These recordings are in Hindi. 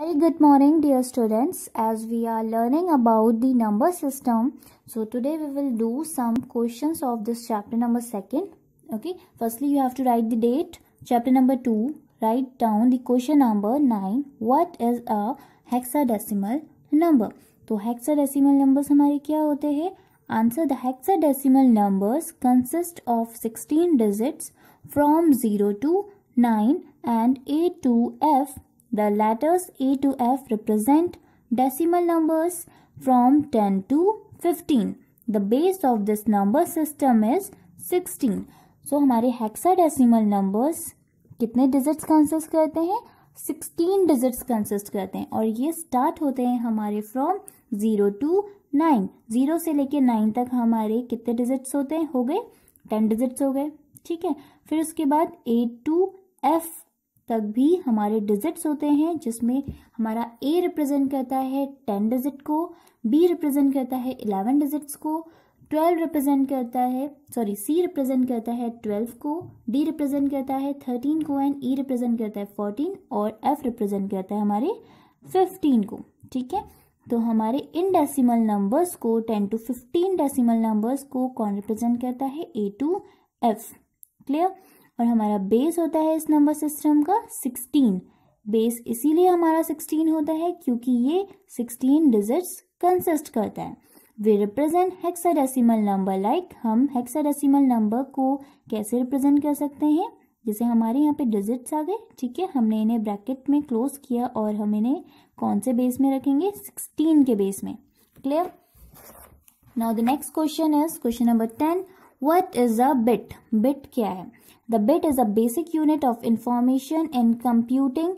Very good morning dear students as we are learning about the number system so today we will do some questions of this chapter number second okay firstly you have to write the date chapter number 2 write down the question number 9 what is a hexadecimal number So hexadecimal numbers हमारे kya hote हैं Answer: The hexadecimal numbers consist of 16 digits from 0 to 9 and A to F The letters A to F represent decimal numbers from 10 to 15. The base of this number system is 16. So हमारे hexadecimal numbers कितने digits consist करते हैं 16 digits consist करते हैं और ये start होते हैं हमारे from 0 to 9. 0 से लेके 9 तक हमारे कितने digits होते हैं हो गए 10 digits हो गए ठीक है फिर उसके बाद 8 to F तक भी हमारे डिजिट्स होते हैं जिसमें हमारा ए रिप्रेजेंट करता है टेन डिजिट को बी रिप्रेजेंट करता है इलेवन डिजिट्स को ट्वेल्व रिप्रेजेंट करता है सॉरी सी रिप्रेजेंट करता है ट्वेल्व को डी रिप्रेजेंट करता है थर्टीन को एंड ई रिप्रेजेंट करता है फोर्टीन और एफ रिप्रेजेंट करता है हमारे फिफ्टीन को ठीक है तो हमारे इन डेसिमल नंबर्स को ten to fifteen decimal numbers को कौन रिप्रेजेंट करता है ए टू एफ क्लियर और हमारा बेस होता है इस नंबर सिस्टम का सिक्सटीन बेस इसीलिए हमारा सिक्सटीन होता है क्योंकि ये सिक्सटीन डिजिट्स कंसिस्ट करता है वे रिप्रेजेंट हेक्साडेसिमल नंबर लाइक हम हेक्साडेसिमल नंबर को कैसे रिप्रेजेंट कर सकते हैं जैसे हमारे यहाँ पे डिजिट्स आ गए ठीक है हमने इन्हें ब्रैकेट में क्लोज किया और हम इन्हें कौन से बेस में रखेंगे सिक्सटीन के बेस में clear now the next question is question number ten what is a bit bit क्या है The bit is a basic unit of information in computing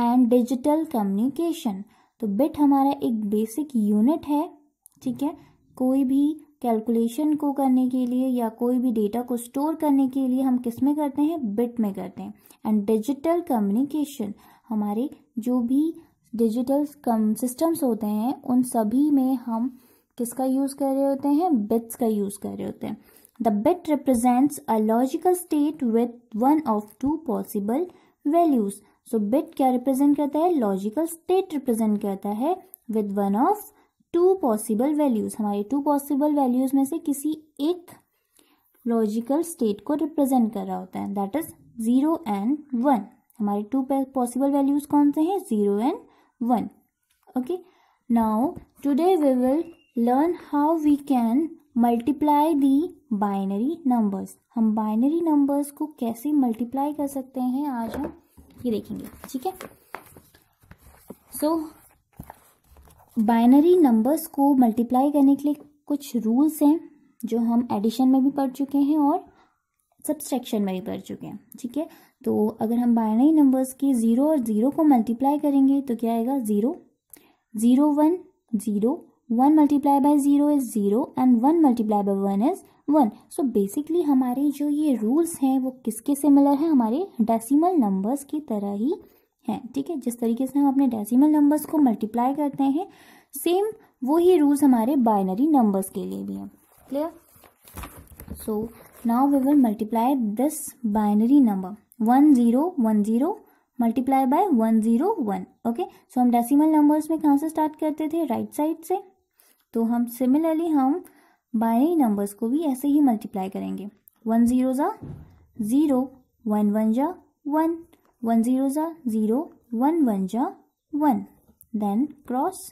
and digital communication. तो बिट हमारा एक बेसिक यूनिट है ठीक है कोई भी कैलकुलेशन को करने के लिए या कोई भी डेटा को स्टोर करने के लिए हम किस में करते हैं बिट में करते हैं एंड डिजिटल कम्युनिकेशन हमारे जो भी डिजिटल सिस्टम्स होते हैं उन सभी में हम किसका यूज़ कर रहे होते हैं बिट्स का यूज़ कर रहे होते हैं The bit represents a logical state with one of two possible values. So bit क्या represent करता है Logical state represent करता है with one of two possible values. हमारे two possible values में से किसी एक लॉजिकल स्टेट को रिप्रेजेंट कर रहा होता है that is zero and one हमारे टू पॉसिबल वैल्यूज कौन से हैं zero and one okay now today we will learn how we can multiply the binary numbers हम बाइनरी नंबर्स को कैसे मल्टीप्लाई कर सकते हैं आज हम ये देखेंगे ठीक है सो बाइनरी नंबर्स को मल्टीप्लाई करने के लिए कुछ रूल्स हैं जो हम एडिशन में भी पढ़ चुके हैं और सब्सट्रैक्शन में भी पढ़ चुके हैं ठीक है तो अगर हम बाइनरी नंबर्स के ज़ीरो और ज़ीरो को मल्टीप्लाई करेंगे तो क्या आएगा zero zero one zero one multiply by zero is zero and one multiply by one is one so basically हमारे जो ये रूल्स हैं वो किसके सिमिलर हैं हमारे डेसिमल नंबर्स की तरह ही हैं ठीक है जिस तरीके से हम अपने डेसिमल नंबर्स को मल्टीप्लाई करते हैं सेम वो ही रूल्स हमारे बाइनरी नंबर्स के लिए भी हैं clear so now we will multiply this binary number one zero one zero multiply by one zero one okay so हम डेसिमल नंबर्स में कहाँ से स्टार्ट करते थे राइट right साइड से तो हम सिमिलरली हम बाइनरी नंबर्स को भी ऐसे ही मल्टीप्लाई करेंगे वन ज़ीरो ज़ा ज़ीरो वन वन जा वन वन ज़ीरो ज़ा ज़ीरो वन वन जा one then cross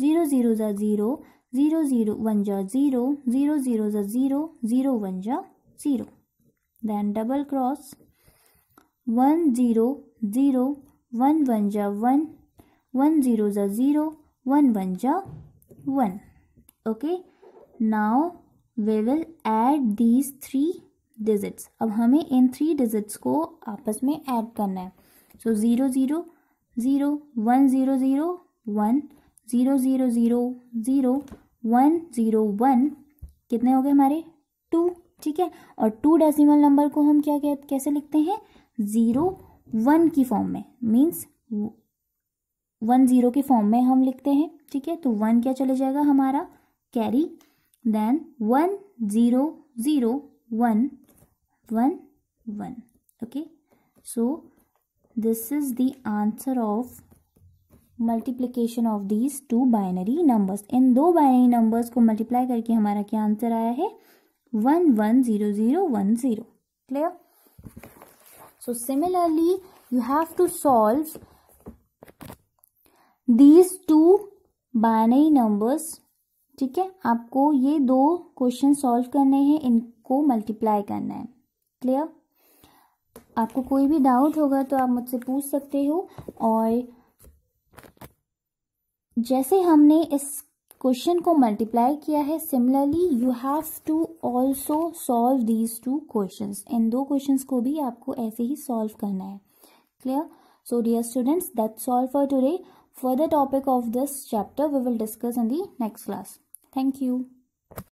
zero zero ज़ा ज़ीरो ज़ीरो ज़ीरो वन जा ज़ीरो ज़ीरो ज़ीरो ज़ा ज़ीरो ज़ीरो वन जा zero then double cross one zero zero one one जा वन वन ज़ीरो ज़ा ज़ीरो वन वन जा one okay now we will add these three digits अब हमें इन थ्री डिजिट्स को आपस में ऐड करना है so zero zero zero one zero zero one zero zero zero zero one zero one कितने हो गए हमारे टू ठीक है और टू डेसिमल नंबर को हम क्या कह, कैसे लिखते हैं ज़ीरो वन की फॉर्म में मीन्स वन ज़ीरो के फॉर्म में हम लिखते हैं ठीक है तो वन क्या चले जाएगा हमारा carry then one 0 0 1 1 1 okay so this is the answer of multiplication of these two binary numbers इन दो बाइनरी नंबर्स को मल्टीप्लाई करके हमारा क्या आंसर आया है one one zero zero one zero clear so similarly you have to solve these two binary numbers ठीक है आपको ये दो क्वेश्चन सॉल्व करने हैं इनको मल्टीप्लाई करना है क्लियर आपको कोई भी डाउट होगा तो आप मुझसे पूछ सकते हो और जैसे हमने इस क्वेश्चन को मल्टीप्लाई किया है similarly you have to also solve these two question इन दो क्वेश्चन को भी आपको ऐसे ही सॉल्व करना है clear so dear students that solve for today further topic of this chapter we will discuss in the next class Thank you.